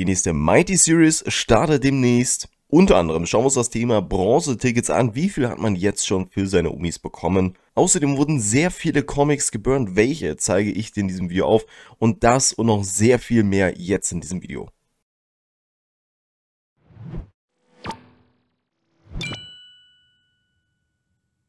Die nächste Mighty Series startet demnächst. Unter anderem schauen wir uns das Thema Bronze-Tickets an. Wie viel hat man jetzt schon für seine Umis bekommen? Außerdem wurden sehr viele Comics geburnt. Welche zeige ich dir in diesem Video auf? Und das und noch sehr viel mehr jetzt in diesem Video.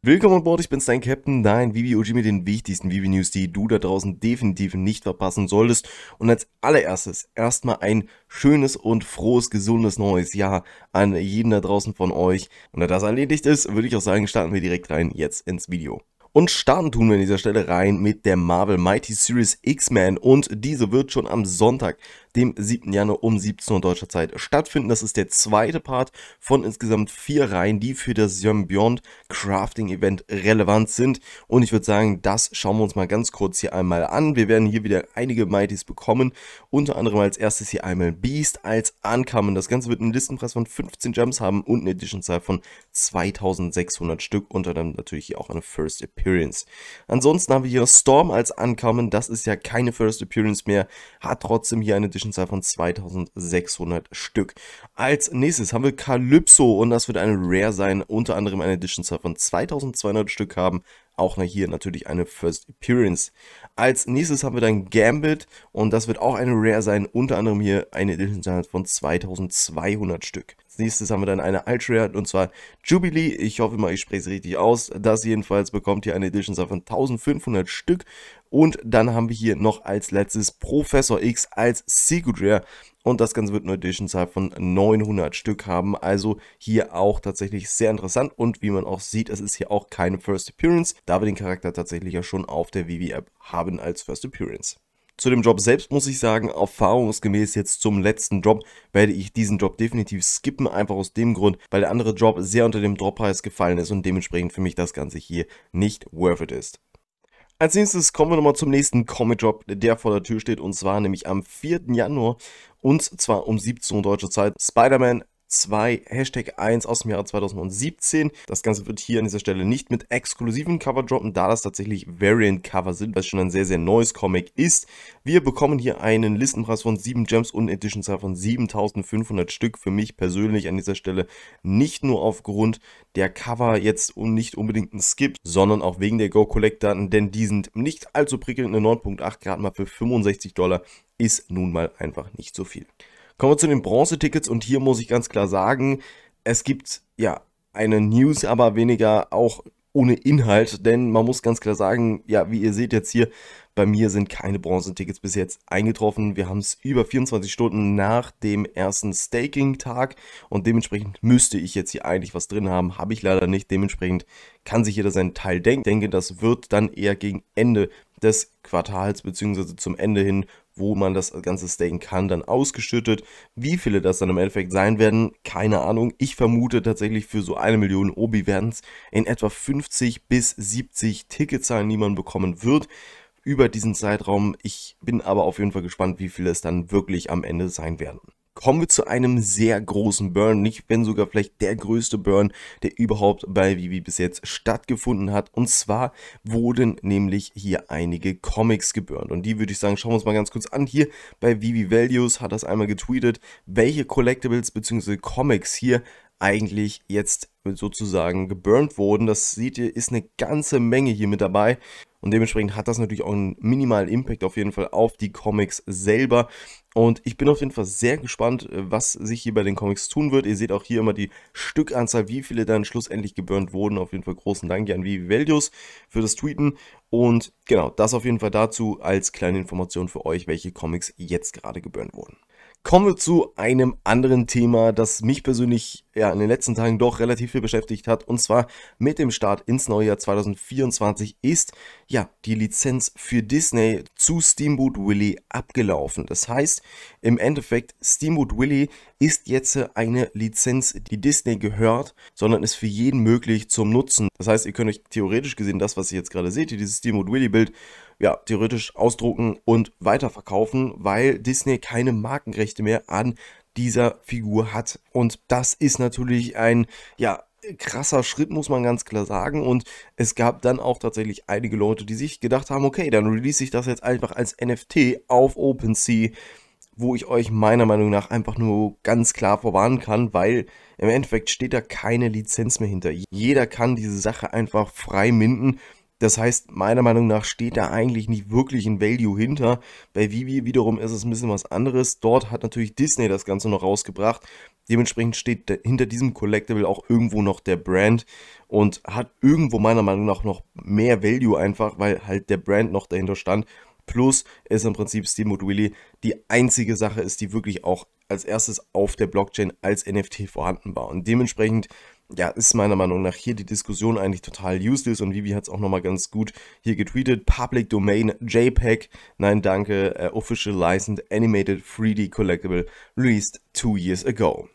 Willkommen an Bord, ich bin's, dein Captain, dein Vivi OG mit den wichtigsten Vivi News, die du da draußen definitiv nicht verpassen solltest. Und als allererstes erstmal ein schönes und frohes, gesundes neues Jahr an jeden da draußen von euch. Und da das erledigt ist, würde ich auch sagen, starten wir direkt rein jetzt ins Video. Und starten tun wir an dieser Stelle rein mit der Marvel Mighty Series X-Men und diese wird schon am Sonntag dem 7. Januar um 17 Uhr deutscher Zeit stattfinden. Das ist der zweite Part von insgesamt vier Reihen, die für das Young Beyond Crafting Event relevant sind. Und ich würde sagen, das schauen wir uns mal ganz kurz hier einmal an. Wir werden hier wieder einige Mighties bekommen, unter anderem als erstes hier einmal Beast als Ankommen. Das Ganze wird einen Listenpreis von 15 Gems haben und eine Editionzahl von 2600 Stück, unter anderem natürlich hier auch eine First Appearance. Ansonsten haben wir hier Storm als Ankommen. das ist ja keine First Appearance mehr, hat trotzdem hier eine Edition Zwischenzahl von 2600 Stück. Als nächstes haben wir Calypso und das wird eine Rare sein, unter anderem eine Zwischenzahl von 2200 Stück haben. Auch hier natürlich eine First Appearance. Als nächstes haben wir dann Gambit und das wird auch eine Rare sein, unter anderem hier eine Edition von 2200 Stück. Als nächstes haben wir dann eine Ultra und zwar Jubilee. Ich hoffe mal, ich spreche es richtig aus. Das jedenfalls bekommt hier eine Editionsache von 1500 Stück. Und dann haben wir hier noch als letztes Professor X als Secret Rare. Und das Ganze wird eine Editionzahl von 900 Stück haben. Also hier auch tatsächlich sehr interessant. Und wie man auch sieht, es ist hier auch keine First Appearance, da wir den Charakter tatsächlich ja schon auf der Vivi-App haben als First Appearance. Zu dem Job selbst muss ich sagen, erfahrungsgemäß jetzt zum letzten Job werde ich diesen Job definitiv skippen, einfach aus dem Grund, weil der andere Job sehr unter dem Droppreis gefallen ist und dementsprechend für mich das Ganze hier nicht worth it ist. Als nächstes kommen wir nochmal zum nächsten Comic-Job, der vor der Tür steht und zwar nämlich am 4. Januar und zwar um 17 Uhr deutscher Zeit Spider-Man 2, Hashtag 1 aus dem Jahre 2017. Das Ganze wird hier an dieser Stelle nicht mit exklusiven Cover droppen, da das tatsächlich Variant Cover sind, was schon ein sehr, sehr neues Comic ist. Wir bekommen hier einen Listenpreis von 7 Gems und Edition Zahl von 7500 Stück. Für mich persönlich an dieser Stelle nicht nur aufgrund der Cover jetzt und nicht unbedingt ein Skip, sondern auch wegen der Go-Collect-Daten, denn die sind nicht allzu prickelnd. Eine 9.8 Grad mal für 65 Dollar ist nun mal einfach nicht so viel. Kommen wir zu den Bronzetickets und hier muss ich ganz klar sagen, es gibt ja eine News, aber weniger auch ohne Inhalt, denn man muss ganz klar sagen, ja, wie ihr seht jetzt hier, bei mir sind keine Bronzetickets bis jetzt eingetroffen. Wir haben es über 24 Stunden nach dem ersten Staking-Tag und dementsprechend müsste ich jetzt hier eigentlich was drin haben, habe ich leider nicht. Dementsprechend kann sich jeder seinen Teil denken. Ich denke, das wird dann eher gegen Ende des Quartals bzw. zum Ende hin wo man das Ganze staken kann, dann ausgeschüttet. Wie viele das dann im Endeffekt sein werden, keine Ahnung. Ich vermute tatsächlich für so eine Million Obi werden es in etwa 50 bis 70 Ticketzahlen, die man bekommen wird über diesen Zeitraum. Ich bin aber auf jeden Fall gespannt, wie viele es dann wirklich am Ende sein werden kommen wir zu einem sehr großen Burn, nicht wenn sogar vielleicht der größte Burn, der überhaupt bei Vivi bis jetzt stattgefunden hat. Und zwar wurden nämlich hier einige Comics geburnt. Und die würde ich sagen, schauen wir uns mal ganz kurz an. Hier bei Vivi Values hat das einmal getweetet, welche Collectibles bzw. Comics hier eigentlich jetzt sozusagen geburnt wurden. Das seht ihr, ist eine ganze Menge hier mit dabei. Und dementsprechend hat das natürlich auch einen minimalen Impact auf jeden Fall auf die Comics selber. Und ich bin auf jeden Fall sehr gespannt, äh, was sich hier bei den Comics tun wird. Ihr seht auch hier immer die Stückanzahl, wie viele dann schlussendlich geburnt wurden. Auf jeden Fall großen Dank an Vivi Velius für das Tweeten. Und genau, das auf jeden Fall dazu als kleine Information für euch, welche Comics jetzt gerade geburnt wurden. Kommen wir zu einem anderen Thema, das mich persönlich ja, in den letzten Tagen doch relativ viel beschäftigt hat. Und zwar mit dem Start ins neue Jahr 2024 ist ja die Lizenz für Disney zu Steamboat Willy abgelaufen. Das heißt, im Endeffekt, Steamboat Willie ist jetzt eine Lizenz, die Disney gehört, sondern ist für jeden möglich zum Nutzen. Das heißt, ihr könnt euch theoretisch gesehen das, was ihr jetzt gerade seht, dieses Steamboat Willie-Bild, ja, theoretisch ausdrucken und weiterverkaufen, weil Disney keine Markenrechte mehr an dieser Figur hat. Und das ist natürlich ein, ja, krasser Schritt, muss man ganz klar sagen. Und es gab dann auch tatsächlich einige Leute, die sich gedacht haben, okay, dann release ich das jetzt einfach als NFT auf OpenSea wo ich euch meiner Meinung nach einfach nur ganz klar vorwarnen kann, weil im Endeffekt steht da keine Lizenz mehr hinter. Jeder kann diese Sache einfach frei minden. Das heißt, meiner Meinung nach steht da eigentlich nicht wirklich ein Value hinter. Bei Vivi wiederum ist es ein bisschen was anderes. Dort hat natürlich Disney das Ganze noch rausgebracht. Dementsprechend steht hinter diesem Collectible auch irgendwo noch der Brand und hat irgendwo meiner Meinung nach noch mehr Value einfach, weil halt der Brand noch dahinter stand Plus ist im Prinzip Steamboat Willy die einzige Sache ist, die wirklich auch als erstes auf der Blockchain als NFT vorhanden war. Und dementsprechend ja, ist meiner Meinung nach hier die Diskussion eigentlich total useless und Vivi hat es auch nochmal ganz gut hier getweetet. Public Domain JPEG, nein danke, uh, Official Licensed Animated 3D Collectible released two years ago.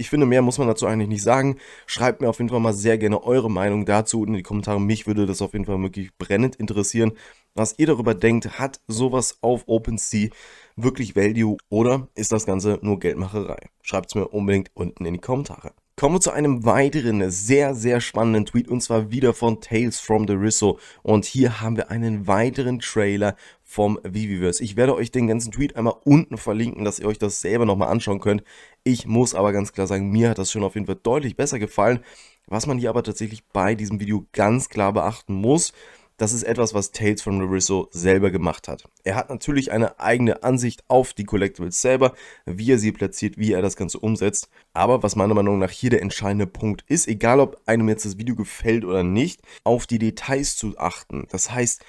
Ich finde, mehr muss man dazu eigentlich nicht sagen. Schreibt mir auf jeden Fall mal sehr gerne eure Meinung dazu in die Kommentare. Mich würde das auf jeden Fall wirklich brennend interessieren, was ihr darüber denkt. Hat sowas auf OpenSea wirklich Value oder ist das Ganze nur Geldmacherei? Schreibt es mir unbedingt unten in die Kommentare. Kommen wir zu einem weiteren sehr, sehr spannenden Tweet und zwar wieder von Tales from the Risso. Und hier haben wir einen weiteren Trailer vom Viviverse. Ich werde euch den ganzen Tweet einmal unten verlinken, dass ihr euch das selber nochmal anschauen könnt. Ich muss aber ganz klar sagen, mir hat das schon auf jeden Fall deutlich besser gefallen. Was man hier aber tatsächlich bei diesem Video ganz klar beachten muss, das ist etwas, was Tales von Reveriso selber gemacht hat. Er hat natürlich eine eigene Ansicht auf die Collectibles selber, wie er sie platziert, wie er das Ganze umsetzt. Aber was meiner Meinung nach hier der entscheidende Punkt ist, egal ob einem jetzt das Video gefällt oder nicht, auf die Details zu achten. Das heißt,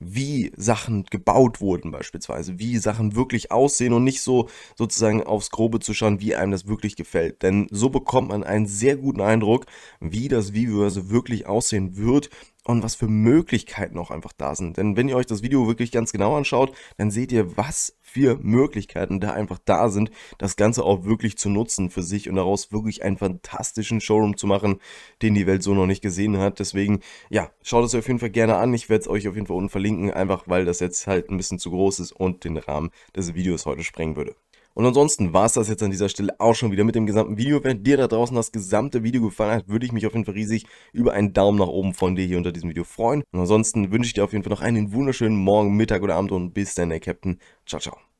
wie Sachen gebaut wurden beispielsweise, wie Sachen wirklich aussehen und nicht so sozusagen aufs Grobe zu schauen, wie einem das wirklich gefällt. Denn so bekommt man einen sehr guten Eindruck, wie das Viverse wirklich aussehen wird und was für Möglichkeiten auch einfach da sind. Denn wenn ihr euch das Video wirklich ganz genau anschaut, dann seht ihr, was für Möglichkeiten da einfach da sind, das Ganze auch wirklich zu nutzen für sich und daraus wirklich einen fantastischen Showroom zu machen, den die Welt so noch nicht gesehen hat. Deswegen, ja, schaut es euch auf jeden Fall gerne an. Ich werde es euch auf jeden Fall unten verlinken, einfach weil das jetzt halt ein bisschen zu groß ist und den Rahmen des Videos heute sprengen würde. Und ansonsten war es das jetzt an dieser Stelle auch schon wieder mit dem gesamten Video. Wenn dir da draußen das gesamte Video gefallen hat, würde ich mich auf jeden Fall riesig über einen Daumen nach oben von dir hier unter diesem Video freuen. Und ansonsten wünsche ich dir auf jeden Fall noch einen wunderschönen Morgen, Mittag oder Abend und bis dann, der Captain. Ciao, ciao.